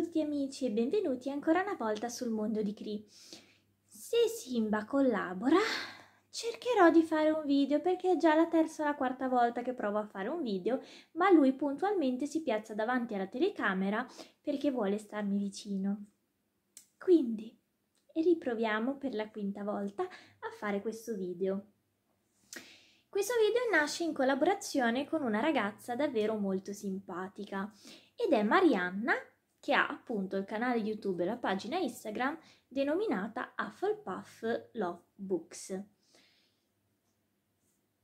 tutti amici e benvenuti ancora una volta sul mondo di Cree. Se Simba collabora, cercherò di fare un video perché è già la terza o la quarta volta che provo a fare un video, ma lui puntualmente si piazza davanti alla telecamera perché vuole starmi vicino. Quindi riproviamo per la quinta volta a fare questo video. Questo video nasce in collaborazione con una ragazza davvero molto simpatica ed è Marianna che ha appunto il canale YouTube e la pagina Instagram denominata Hufflepuff Love Books.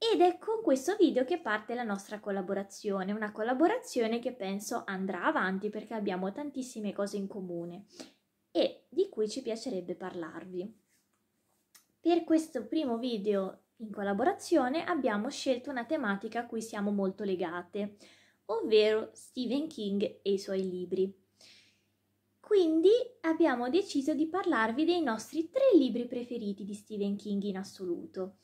Ed è con questo video che parte la nostra collaborazione, una collaborazione che penso andrà avanti perché abbiamo tantissime cose in comune e di cui ci piacerebbe parlarvi. Per questo primo video in collaborazione abbiamo scelto una tematica a cui siamo molto legate, ovvero Stephen King e i suoi libri. Quindi abbiamo deciso di parlarvi dei nostri tre libri preferiti di Stephen King in assoluto.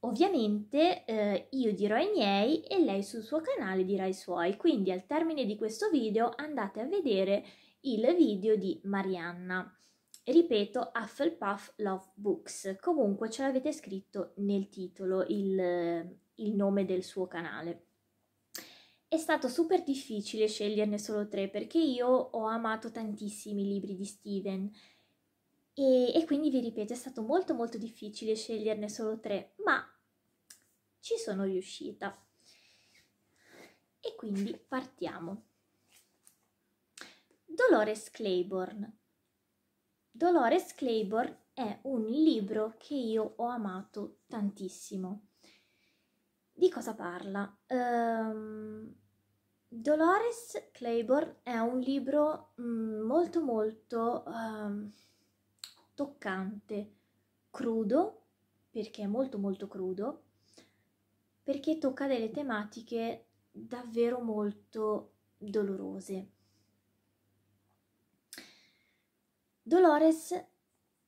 Ovviamente eh, io dirò i miei e lei sul suo canale dirà i suoi, quindi al termine di questo video andate a vedere il video di Marianna. Ripeto, Hufflepuff Love Books, comunque ce l'avete scritto nel titolo il, il nome del suo canale. È stato super difficile sceglierne solo tre perché io ho amato tantissimi libri di Steven e, e, quindi vi ripeto è stato molto molto difficile sceglierne solo tre, ma ci sono riuscita. E quindi partiamo. Dolores Claiborne. Dolores Claiborne è un libro che io ho amato tantissimo. Di cosa parla? Um, Dolores Claiborne è un libro mm, molto molto um, toccante, crudo, perché è molto molto crudo, perché tocca delle tematiche davvero molto dolorose. Dolores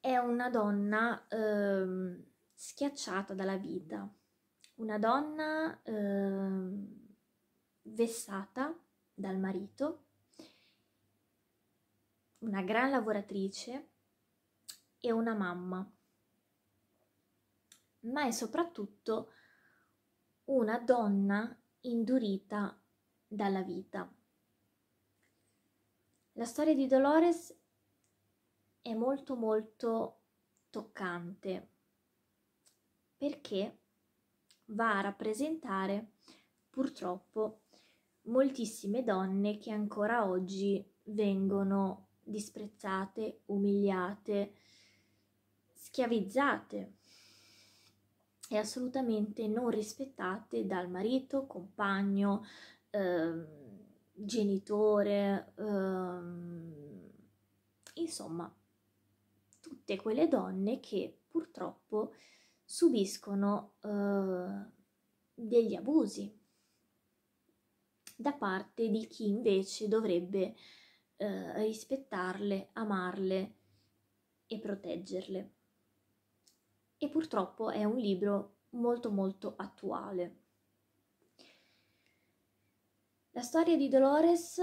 è una donna um, schiacciata dalla vita, una donna... Um, vessata dal marito, una gran lavoratrice e una mamma, ma è soprattutto una donna indurita dalla vita. La storia di Dolores è molto molto toccante perché va a rappresentare purtroppo moltissime donne che ancora oggi vengono disprezzate, umiliate, schiavizzate e assolutamente non rispettate dal marito, compagno, eh, genitore, eh, insomma, tutte quelle donne che purtroppo subiscono eh, degli abusi, da parte di chi invece dovrebbe eh, rispettarle, amarle e proteggerle. E purtroppo è un libro molto molto attuale. La storia di Dolores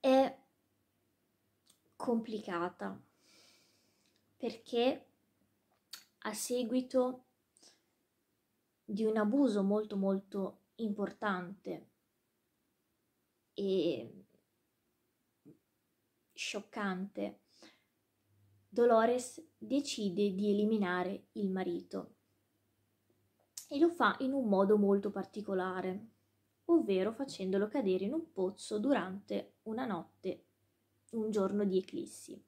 è complicata perché a seguito di un abuso molto molto importante e scioccante, Dolores decide di eliminare il marito e lo fa in un modo molto particolare, ovvero facendolo cadere in un pozzo durante una notte, un giorno di eclissi.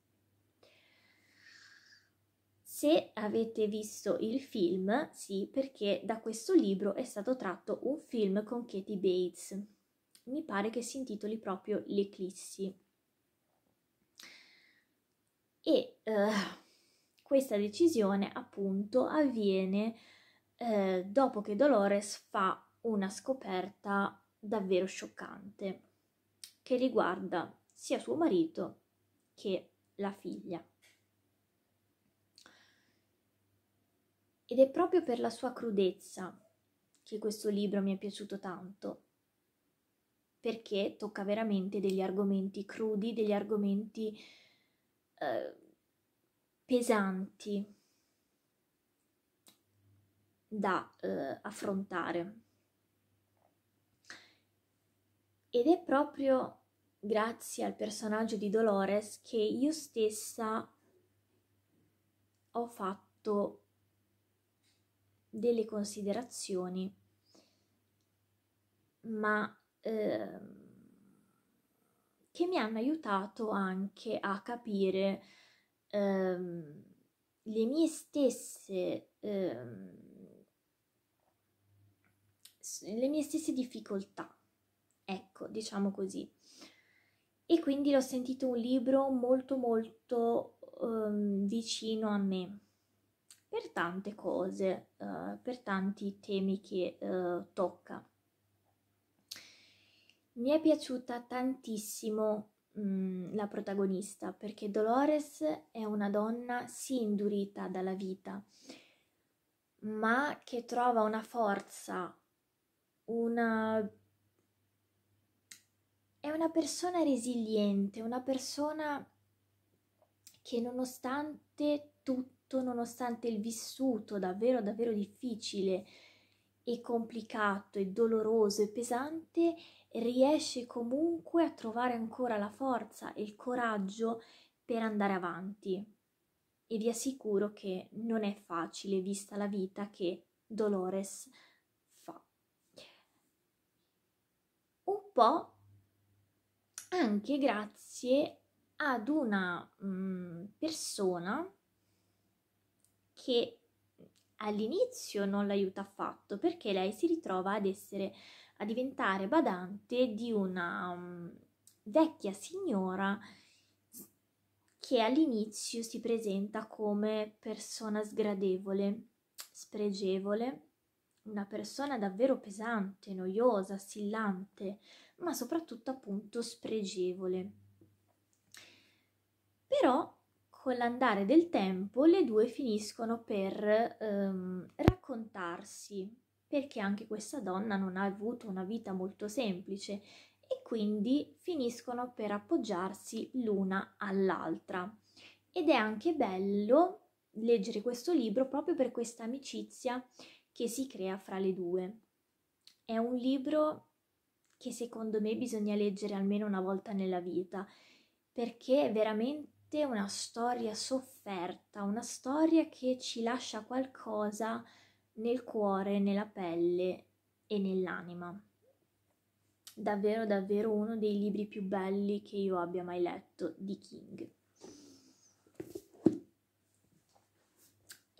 Se avete visto il film, sì, perché da questo libro è stato tratto un film con Katie Bates. Mi pare che si intitoli proprio L'Eclissi. E eh, questa decisione, appunto, avviene eh, dopo che Dolores fa una scoperta davvero scioccante che riguarda sia suo marito che la figlia. Ed è proprio per la sua crudezza che questo libro mi è piaciuto tanto, perché tocca veramente degli argomenti crudi, degli argomenti eh, pesanti da eh, affrontare. Ed è proprio grazie al personaggio di Dolores che io stessa ho fatto delle considerazioni, ma eh, che mi hanno aiutato anche a capire eh, le mie stesse eh, le mie stesse difficoltà. Ecco, diciamo così. E quindi l'ho sentito un libro molto molto um, vicino a me per tante cose, uh, per tanti temi che uh, tocca. Mi è piaciuta tantissimo mh, mm, la protagonista perché Dolores è una donna sì indurita dalla vita, ma che trova una forza, una... è una persona resiliente, una persona che nonostante tutto tutto, nonostante il vissuto davvero, davvero difficile e complicato e doloroso e pesante, riesce comunque a trovare ancora la forza e il coraggio per andare avanti. E vi assicuro che non è facile, vista la vita che Dolores fa. Un po' anche grazie ad una mh, mm, persona che all'inizio non l'aiuta affatto perché lei si ritrova ad essere a diventare badante di una um, vecchia signora che all'inizio si presenta come persona sgradevole, spregevole, una persona davvero pesante, noiosa, assillante, ma soprattutto appunto spregevole. Però con l'andare del tempo le due finiscono per ehm, raccontarsi, perché anche questa donna non ha avuto una vita molto semplice e quindi finiscono per appoggiarsi l'una all'altra. Ed è anche bello leggere questo libro proprio per questa amicizia che si crea fra le due. È un libro che secondo me bisogna leggere almeno una volta nella vita, perché è veramente una storia sofferta, una storia che ci lascia qualcosa nel cuore, nella pelle e nell'anima. Davvero, davvero uno dei libri più belli che io abbia mai letto di King.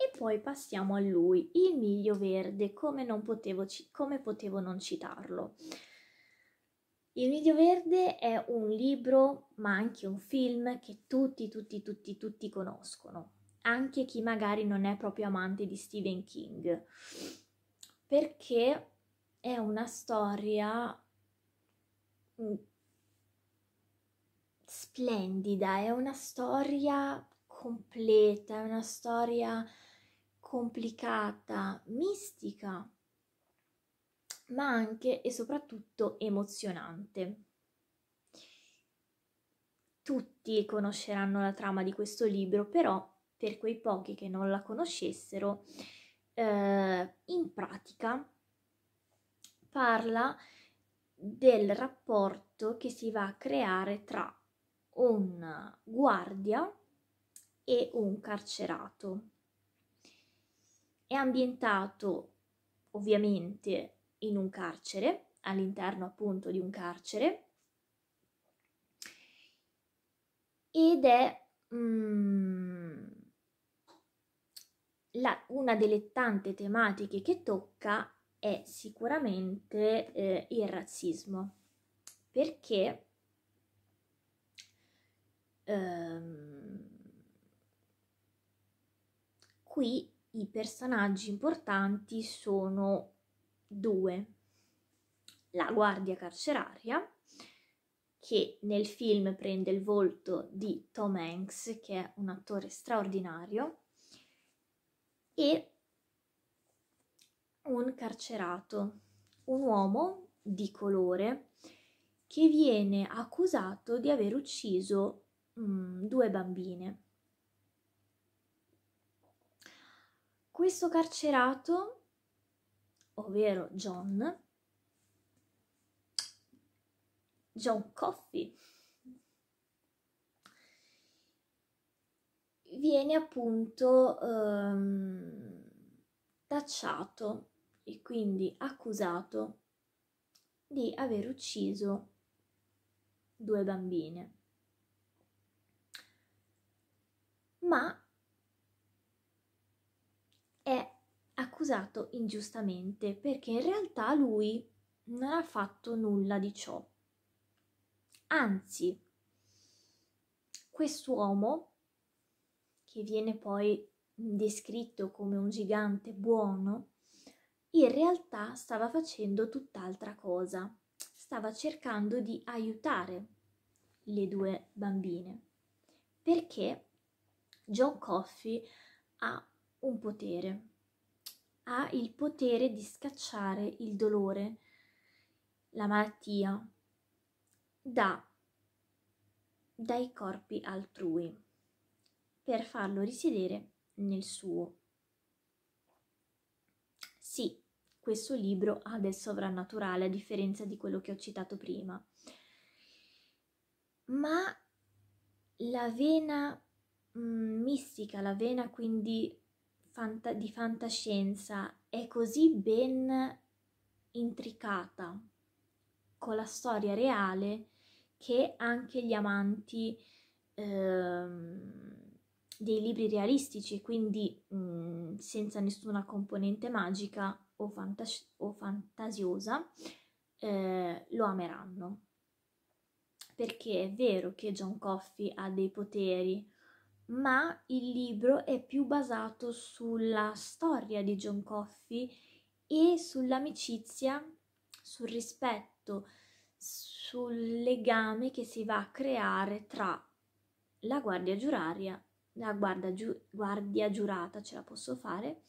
E poi passiamo a lui, il miglio verde, come, potevo, come potevo non citarlo. Il Nido Verde è un libro, ma anche un film che tutti, tutti, tutti, tutti conoscono, anche chi magari non è proprio amante di Stephen King, perché è una storia mm, splendida, è una storia completa, è una storia complicata, mistica ma anche e soprattutto emozionante. Tutti conosceranno la trama di questo libro, però per quei pochi che non la conoscessero, eh, in pratica parla del rapporto che si va a creare tra un guardia e un carcerato. È ambientato ovviamente in un carcere, all'interno appunto di un carcere, ed è mm, la, una delle tante tematiche che tocca è sicuramente eh, il razzismo, perché ehm, qui i personaggi importanti sono due, La guardia carceraria, che nel film prende il volto di Tom Hanks, che è un attore straordinario, e un carcerato, un uomo di colore che viene accusato di aver ucciso mh, mm, due bambine. Questo carcerato ovvero John, John Coffey, viene appunto ehm, tacciato e quindi accusato di aver ucciso due bambine. Ma accusato ingiustamente perché in realtà lui non ha fatto nulla di ciò. Anzi, quest'uomo, che viene poi descritto come un gigante buono, in realtà stava facendo tutt'altra cosa. Stava cercando di aiutare le due bambine perché John Coffey ha un potere ha il potere di scacciare il dolore, la malattia, da, dai corpi altrui per farlo risiedere nel suo. Sì, questo libro ha del sovrannaturale a differenza di quello che ho citato prima, ma la vena mh, mm, mistica, la vena quindi fanta- di fantascienza è così ben intricata con la storia reale che anche gli amanti ehm, dei libri realistici, quindi mh, mm, senza nessuna componente magica o, fantas- o fantasiosa, eh, lo ameranno. Perché è vero che John Coffey ha dei poteri, ma il libro è più basato sulla storia di John Coffey e sull'amicizia, sul rispetto, sul legame che si va a creare tra la guardia giuraria, la guardia, giu, guardia giurata, ce la posso fare,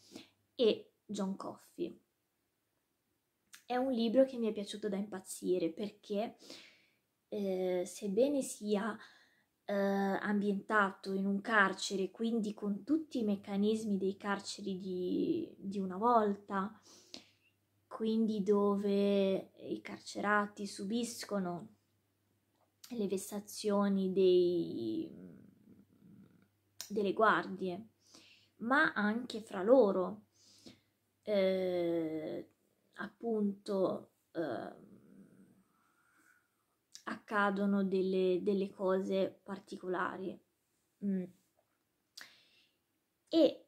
e John Coffey. È un libro che mi è piaciuto da impazzire perché eh, sebbene sia eh, ambientato in un carcere, quindi con tutti i meccanismi dei carceri di, di una volta, quindi dove i carcerati subiscono le vessazioni dei, delle guardie, ma anche fra loro. Eh, appunto eh, accadono delle, delle cose particolari. Mm. E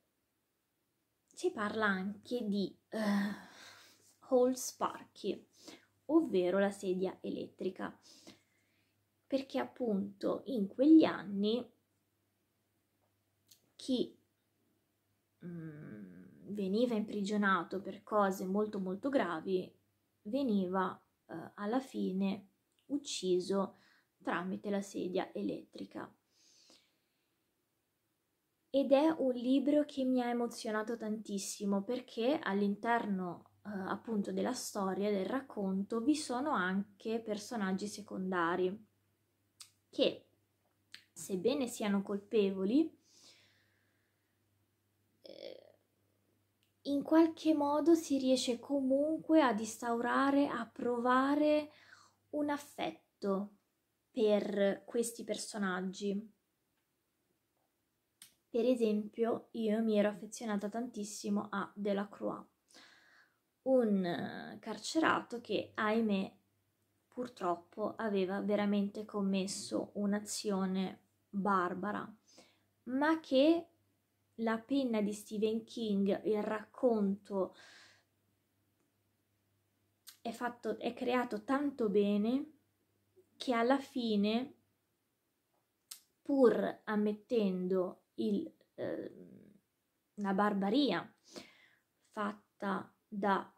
si parla anche di uh, hall sparky, ovvero la sedia elettrica, perché appunto in quegli anni chi mm, veniva imprigionato per cose molto molto gravi veniva uh, alla fine ucciso tramite la sedia elettrica. Ed è un libro che mi ha emozionato tantissimo perché all'interno eh, appunto della storia, del racconto, vi sono anche personaggi secondari che, sebbene siano colpevoli, eh, in qualche modo si riesce comunque ad instaurare, a provare un affetto per questi personaggi. Per esempio, io mi ero affezionata tantissimo a Delacroix, un eh, carcerato che, ahimè, purtroppo aveva veramente commesso un'azione barbara, ma che la penna di Stephen King, il racconto è, fatto, è creato tanto bene che alla fine, pur ammettendo il, eh, la barbaria fatta da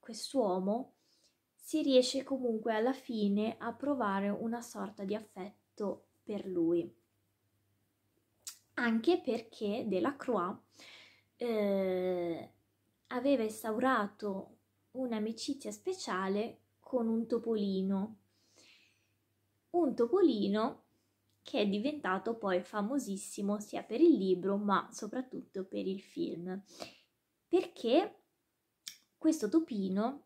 quest'uomo, si riesce comunque alla fine a provare una sorta di affetto per lui. Anche perché Delacroix eh, aveva instaurato un'amicizia speciale con un topolino. Un topolino che è diventato poi famosissimo sia per il libro ma soprattutto per il film. Perché questo topino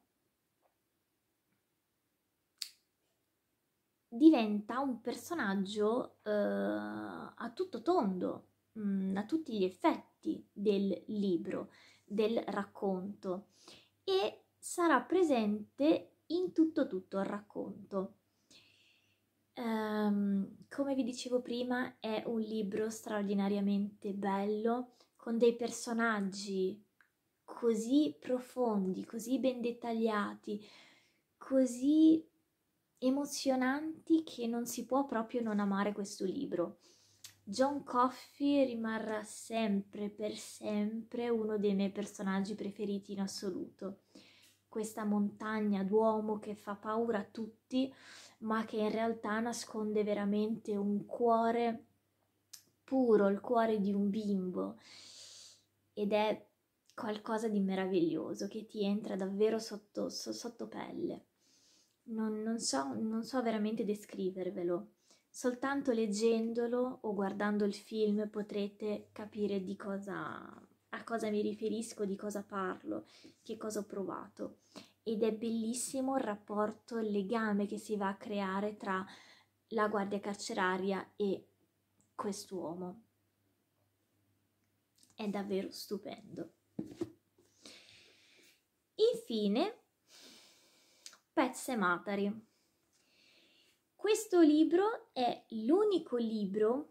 diventa un personaggio eh, a tutto tondo, mh, mm, a tutti gli effetti del libro, del racconto e sarà presente in tutto tutto il racconto. Um, come vi dicevo prima, è un libro straordinariamente bello, con dei personaggi così profondi, così ben dettagliati, così emozionanti che non si può proprio non amare questo libro. John Coffey rimarrà sempre, per sempre, uno dei miei personaggi preferiti in assoluto questa montagna d'uomo che fa paura a tutti, ma che in realtà nasconde veramente un cuore puro, il cuore di un bimbo. Ed è qualcosa di meraviglioso che ti entra davvero sotto, sotto pelle. Non, non, so, non so veramente descrivervelo. Soltanto leggendolo o guardando il film potrete capire di cosa a cosa mi riferisco, di cosa parlo, che cosa ho provato. Ed è bellissimo il rapporto, il legame che si va a creare tra la guardia carceraria e quest'uomo. È davvero stupendo. Infine, Pezze Matari. Questo libro è l'unico libro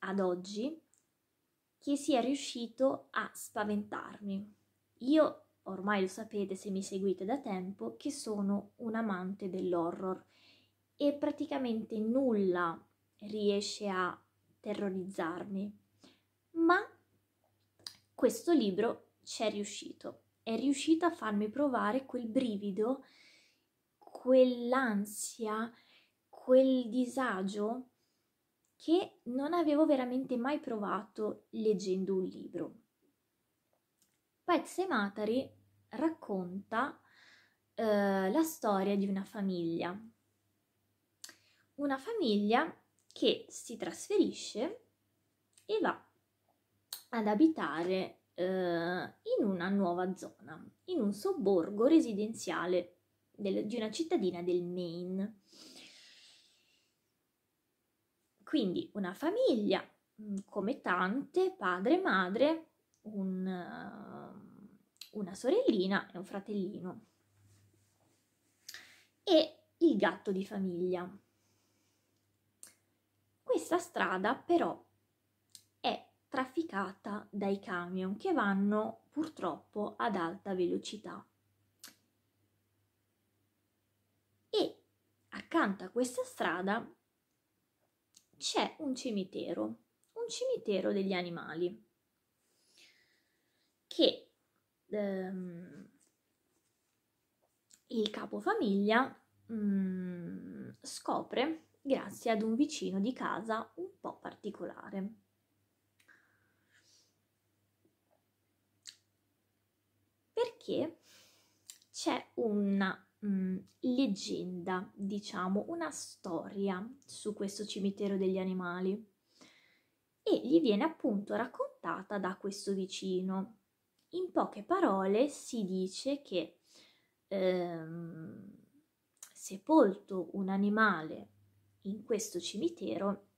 ad oggi che sia riuscito a spaventarmi. Io, ormai lo sapete se mi seguite da tempo, che sono un amante dell'horror e praticamente nulla riesce a terrorizzarmi. Ma questo libro c'è riuscito. È riuscito a farmi provare quel brivido, quell'ansia, quel disagio che non avevo veramente mai provato leggendo un libro. Pezze Matari racconta eh, la storia di una famiglia, una famiglia che si trasferisce e va ad abitare eh, in una nuova zona, in un sobborgo residenziale del, di una cittadina del Maine. Quindi una famiglia, mm, come tante, padre, madre, un, eh, una sorellina e un fratellino. E il gatto di famiglia. Questa strada però è trafficata dai camion che vanno purtroppo ad alta velocità. E accanto a questa strada c'è un cimitero, un cimitero degli animali, che ehm, il capofamiglia mm, scopre grazie ad un vicino di casa un po' particolare. Perché c'è una mh, mm, leggenda, diciamo, una storia su questo cimitero degli animali e gli viene appunto raccontata da questo vicino. In poche parole si dice che ehm, sepolto un animale in questo cimitero,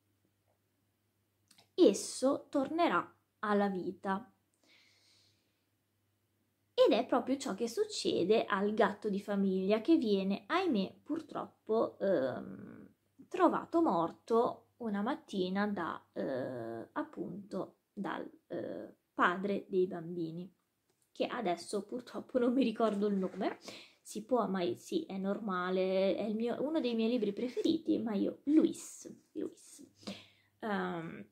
esso tornerà alla vita ed è proprio ciò che succede al gatto di famiglia che viene, ahimè, purtroppo ehm, trovato morto una mattina da, eh, appunto, dal eh, padre dei bambini, che adesso purtroppo non mi ricordo il nome, si può, ma sì, è normale, è mio, uno dei miei libri preferiti, ma io, Luis, Luis. Um, ehm,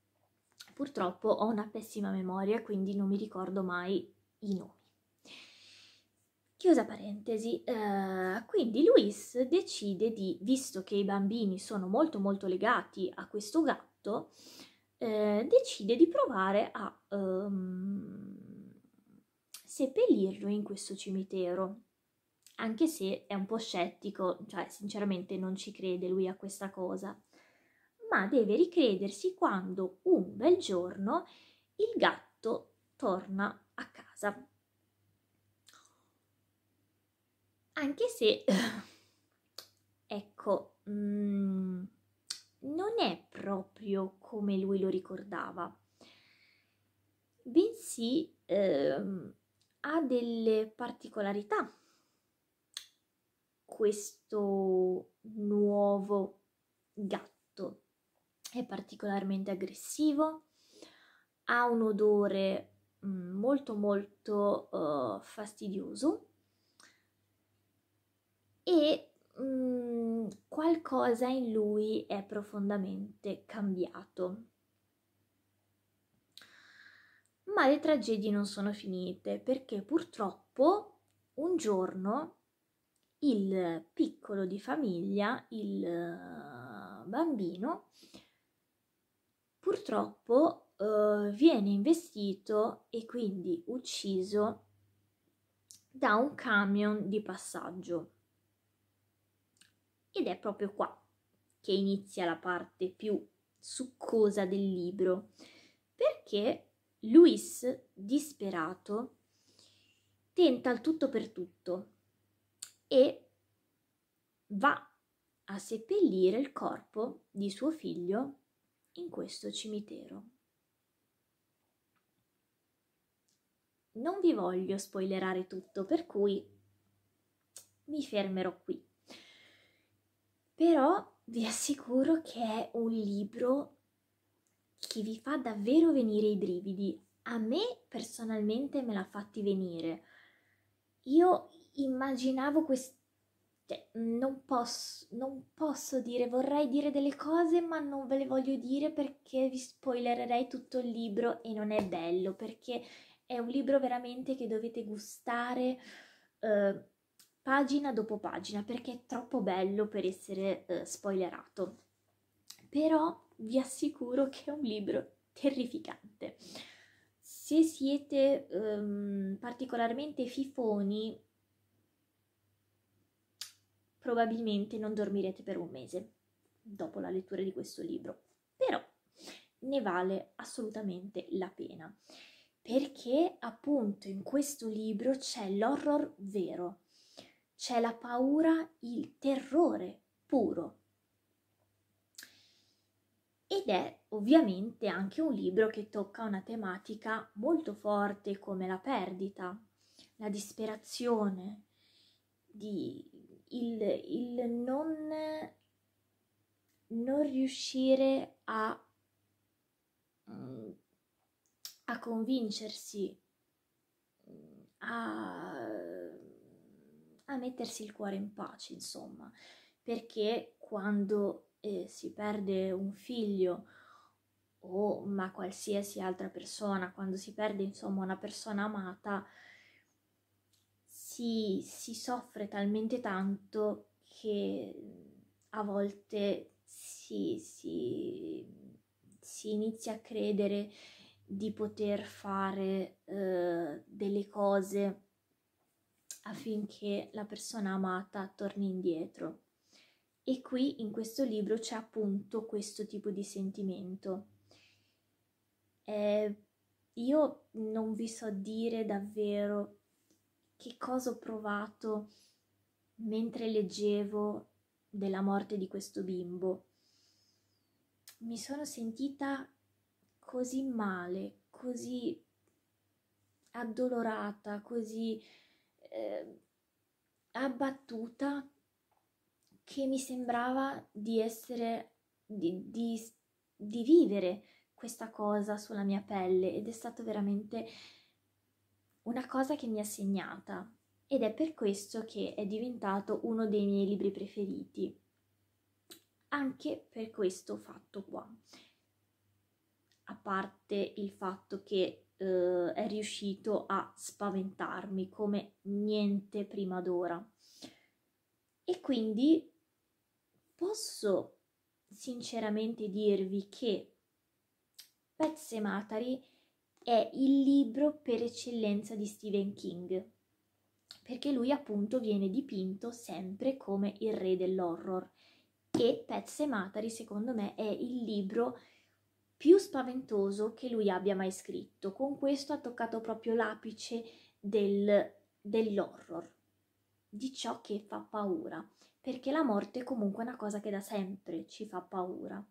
purtroppo ho una pessima memoria, quindi non mi ricordo mai i nomi. Chiusa parentesi, eh, quindi Luis decide di, visto che i bambini sono molto molto legati a questo gatto, eh, decide di provare a um, seppellirlo in questo cimitero. Anche se è un po' scettico, cioè sinceramente non ci crede lui a questa cosa, ma deve ricredersi quando un bel giorno il gatto torna a casa anche se, ecco, mm, non è proprio come lui lo ricordava, bensì ehm, ha delle particolarità questo nuovo gatto. È particolarmente aggressivo, ha un odore mm, molto molto uh, fastidioso e mh, mm, qualcosa in lui è profondamente cambiato. Ma le tragedie non sono finite perché purtroppo un giorno il piccolo di famiglia, il eh, bambino, purtroppo eh, viene investito e quindi ucciso da un camion di passaggio ed è proprio qua che inizia la parte più succosa del libro, perché Luis, disperato, tenta il tutto per tutto e va a seppellire il corpo di suo figlio in questo cimitero. Non vi voglio spoilerare tutto, per cui mi fermerò qui però vi assicuro che è un libro che vi fa davvero venire i brividi. A me personalmente me l'ha fatti venire. Io immaginavo questo... Cioè, non posso, non posso dire, vorrei dire delle cose, ma non ve le voglio dire perché vi spoilererei tutto il libro e non è bello, perché è un libro veramente che dovete gustare. Eh, pagina dopo pagina perché è troppo bello per essere eh, spoilerato. Però vi assicuro che è un libro terrificante. Se siete ehm, particolarmente fifoni, probabilmente non dormirete per un mese dopo la lettura di questo libro. Però ne vale assolutamente la pena perché appunto in questo libro c'è l'horror vero, c'è la paura, il terrore puro. Ed è ovviamente anche un libro che tocca una tematica molto forte come la perdita, la disperazione, il, il non, non riuscire a, mm, a convincersi, mm, a a mettersi il cuore in pace, insomma, perché quando eh, si perde un figlio o ma qualsiasi altra persona, quando si perde insomma una persona amata, si, si soffre talmente tanto che a volte si, si, si inizia a credere di poter fare eh, delle cose affinché la persona amata torni indietro. E qui in questo libro c'è appunto questo tipo di sentimento. Eh, io non vi so dire davvero che cosa ho provato mentre leggevo della morte di questo bimbo. Mi sono sentita così male, così addolorata, così eh, abbattuta che mi sembrava di essere, di, di, di vivere questa cosa sulla mia pelle ed è stata veramente una cosa che mi ha segnata ed è per questo che è diventato uno dei miei libri preferiti, anche per questo fatto qua. A parte il fatto che eh, è riuscito a spaventarmi come niente prima d'ora. E quindi posso sinceramente dirvi che e Matari è il libro per eccellenza di Stephen King, perché lui appunto viene dipinto sempre come il re dell'horror e e Matari secondo me è il libro più spaventoso che lui abbia mai scritto. Con questo ha toccato proprio l'apice del, dell'horror, di ciò che fa paura, perché la morte è comunque una cosa che da sempre ci fa paura.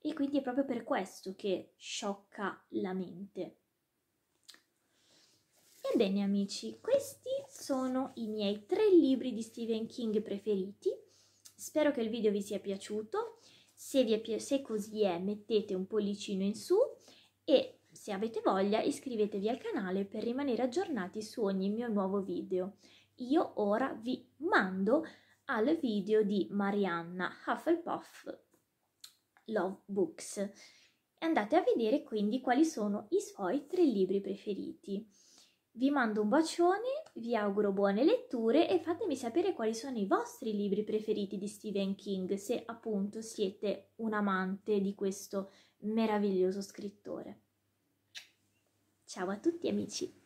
E quindi è proprio per questo che sciocca la mente. Ebbene amici, questi sono i miei tre libri di Stephen King preferiti. Spero che il video vi sia piaciuto. Se, è, se così è mettete un pollicino in su e se avete voglia iscrivetevi al canale per rimanere aggiornati su ogni mio nuovo video. Io ora vi mando al video di Marianna Hufflepuff Love Books. Andate a vedere quindi quali sono i suoi tre libri preferiti. Vi mando un bacione, vi auguro buone letture e fatemi sapere quali sono i vostri libri preferiti di Stephen King, se appunto siete un amante di questo meraviglioso scrittore. Ciao a tutti amici!